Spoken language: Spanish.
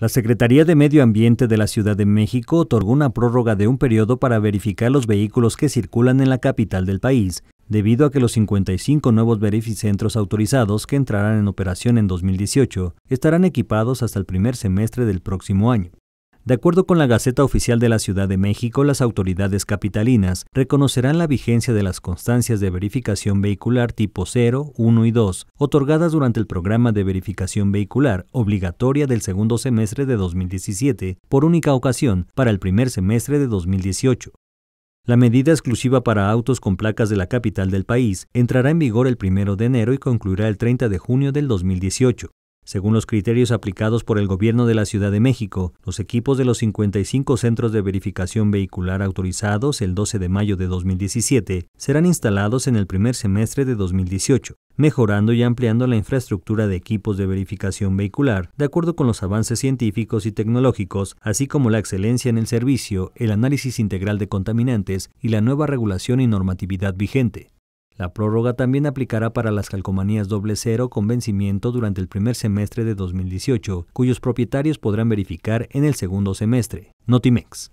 La Secretaría de Medio Ambiente de la Ciudad de México otorgó una prórroga de un periodo para verificar los vehículos que circulan en la capital del país, debido a que los 55 nuevos verificentros autorizados que entrarán en operación en 2018 estarán equipados hasta el primer semestre del próximo año. De acuerdo con la Gaceta Oficial de la Ciudad de México, las autoridades capitalinas reconocerán la vigencia de las constancias de verificación vehicular tipo 0, 1 y 2, otorgadas durante el programa de verificación vehicular obligatoria del segundo semestre de 2017, por única ocasión, para el primer semestre de 2018. La medida exclusiva para autos con placas de la capital del país entrará en vigor el 1 de enero y concluirá el 30 de junio del 2018. Según los criterios aplicados por el Gobierno de la Ciudad de México, los equipos de los 55 centros de verificación vehicular autorizados el 12 de mayo de 2017 serán instalados en el primer semestre de 2018, mejorando y ampliando la infraestructura de equipos de verificación vehicular, de acuerdo con los avances científicos y tecnológicos, así como la excelencia en el servicio, el análisis integral de contaminantes y la nueva regulación y normatividad vigente. La prórroga también aplicará para las calcomanías doble cero con vencimiento durante el primer semestre de 2018, cuyos propietarios podrán verificar en el segundo semestre. Notimex.